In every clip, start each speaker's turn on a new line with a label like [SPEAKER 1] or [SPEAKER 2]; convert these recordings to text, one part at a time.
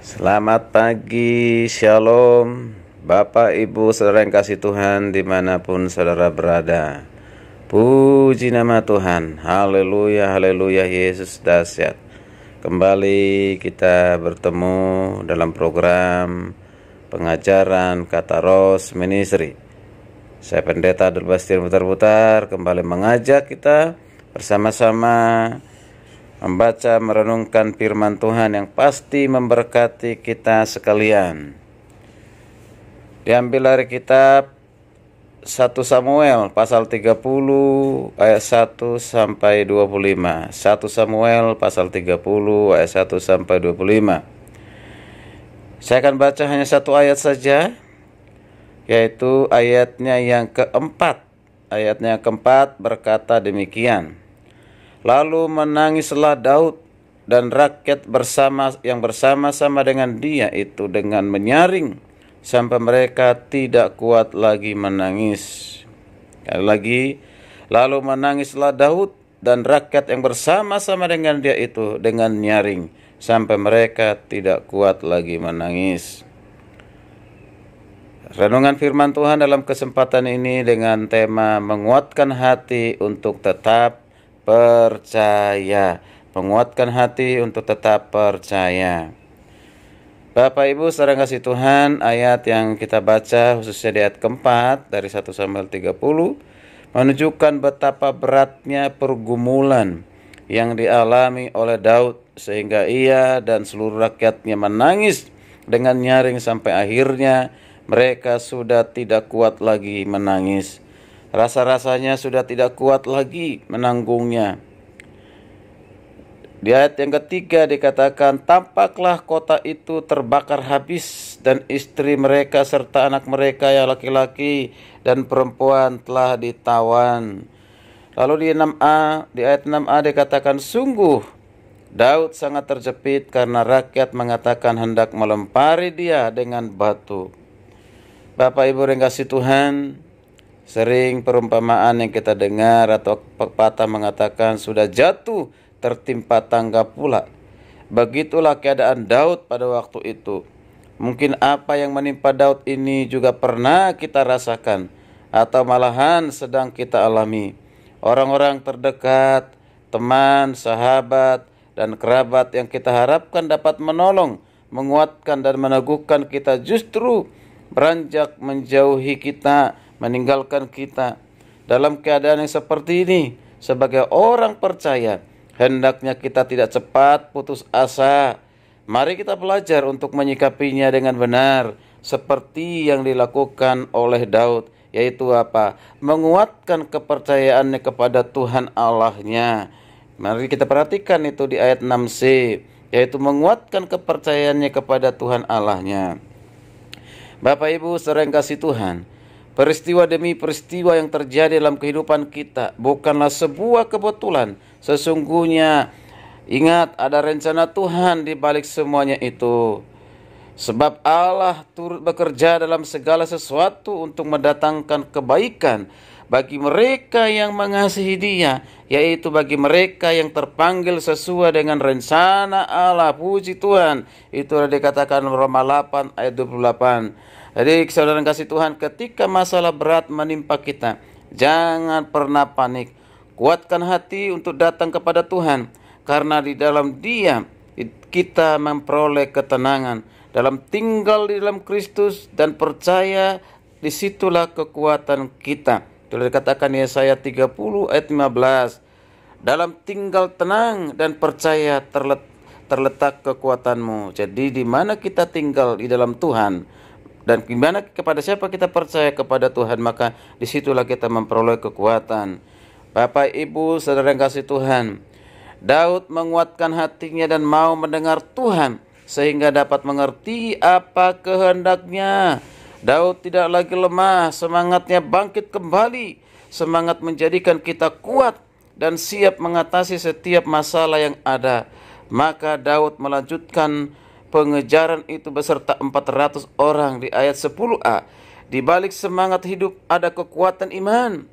[SPEAKER 1] Selamat pagi, Shalom Bapak, Ibu, Saudara yang kasih Tuhan dimanapun Saudara berada Puji nama Tuhan, Haleluya, Haleluya, Yesus dahsyat Kembali kita bertemu dalam program pengajaran kata Ros Ministry Saya Pendeta Dulbastir putar-putar kembali mengajak kita bersama-sama membaca merenungkan firman Tuhan yang pasti memberkati kita sekalian. Diambil dari kitab 1 Samuel pasal 30 ayat 1 sampai 25. 1 Samuel pasal 30 ayat 1 sampai 25. Saya akan baca hanya satu ayat saja yaitu ayatnya yang keempat. Ayatnya keempat berkata demikian. Lalu menangislah Daud dan rakyat bersama yang bersama-sama dengan dia itu dengan menyaring sampai mereka tidak kuat lagi menangis. Kali lagi, lalu menangislah Daud dan rakyat yang bersama-sama dengan dia itu dengan nyaring sampai mereka tidak kuat lagi menangis. Renungan firman Tuhan dalam kesempatan ini dengan tema menguatkan hati untuk tetap percaya, menguatkan hati untuk tetap percaya. Bapak Ibu saudara kasih Tuhan, ayat yang kita baca khususnya di ayat keempat dari 1 Samuel 30 menunjukkan betapa beratnya pergumulan yang dialami oleh Daud sehingga ia dan seluruh rakyatnya menangis dengan nyaring sampai akhirnya mereka sudah tidak kuat lagi menangis. Rasa-rasanya sudah tidak kuat lagi menanggungnya. Di ayat yang ketiga dikatakan, Tampaklah kota itu terbakar habis dan istri mereka serta anak mereka yang laki-laki dan perempuan telah ditawan. Lalu di 6a, di ayat 6a dikatakan, Sungguh Daud sangat terjepit karena rakyat mengatakan hendak melempari dia dengan batu. Bapak Ibu yang kasih Tuhan, Sering perumpamaan yang kita dengar atau pepatah mengatakan sudah jatuh tertimpa tangga pula. Begitulah keadaan Daud pada waktu itu. Mungkin apa yang menimpa Daud ini juga pernah kita rasakan atau malahan sedang kita alami. Orang-orang terdekat, teman, sahabat, dan kerabat yang kita harapkan dapat menolong, menguatkan, dan meneguhkan kita justru beranjak menjauhi kita meninggalkan kita. Dalam keadaan yang seperti ini, sebagai orang percaya, hendaknya kita tidak cepat putus asa. Mari kita belajar untuk menyikapinya dengan benar, seperti yang dilakukan oleh Daud, yaitu apa? Menguatkan kepercayaannya kepada Tuhan Allahnya. Mari kita perhatikan itu di ayat 6c, yaitu menguatkan kepercayaannya kepada Tuhan Allahnya. Bapak Ibu sering kasih Tuhan, Peristiwa demi peristiwa yang terjadi dalam kehidupan kita bukanlah sebuah kebetulan. Sesungguhnya ingat ada rencana Tuhan di balik semuanya itu. Sebab Allah turut bekerja dalam segala sesuatu untuk mendatangkan kebaikan bagi mereka yang mengasihi Dia, yaitu bagi mereka yang terpanggil sesuai dengan rencana Allah. Puji Tuhan. itu dikatakan Roma 8 ayat 28. Jadi saudara kasih Tuhan ketika masalah berat menimpa kita jangan pernah panik. Kuatkan hati untuk datang kepada Tuhan karena di dalam Dia kita memperoleh ketenangan. Dalam tinggal di dalam Kristus dan percaya disitulah kekuatan kita. Sudah dikatakan Yesaya 30 ayat 15. Dalam tinggal tenang dan percaya terletak kekuatanmu. Jadi di mana kita tinggal di dalam Tuhan, dan gimana kepada siapa kita percaya kepada Tuhan maka disitulah kita memperoleh kekuatan. Bapak Ibu saudara yang kasih Tuhan. Daud menguatkan hatinya dan mau mendengar Tuhan sehingga dapat mengerti apa kehendaknya. Daud tidak lagi lemah, semangatnya bangkit kembali. Semangat menjadikan kita kuat dan siap mengatasi setiap masalah yang ada. Maka Daud melanjutkan pengejaran itu beserta 400 orang di ayat 10a. Di balik semangat hidup ada kekuatan iman.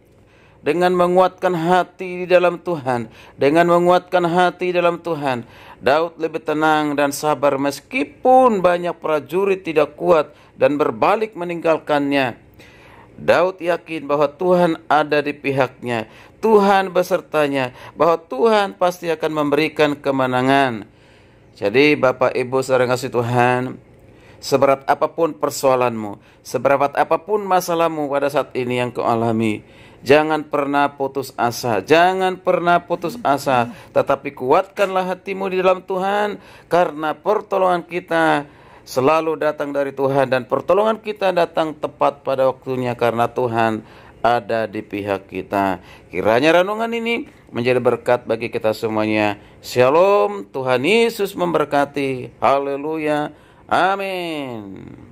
[SPEAKER 1] Dengan menguatkan hati di dalam Tuhan, dengan menguatkan hati di dalam Tuhan, Daud lebih tenang dan sabar meskipun banyak prajurit tidak kuat dan berbalik meninggalkannya. Daud yakin bahwa Tuhan ada di pihaknya, Tuhan besertanya, bahwa Tuhan pasti akan memberikan kemenangan. Jadi Bapak Ibu saudara kasih Tuhan, seberat apapun persoalanmu, seberat apapun masalahmu pada saat ini yang kau alami, jangan pernah putus asa, jangan pernah putus asa, tetapi kuatkanlah hatimu di dalam Tuhan karena pertolongan kita selalu datang dari Tuhan dan pertolongan kita datang tepat pada waktunya karena Tuhan ada di pihak kita. Kiranya renungan ini menjadi berkat bagi kita semuanya. Shalom, Tuhan Yesus memberkati. Haleluya. Amin.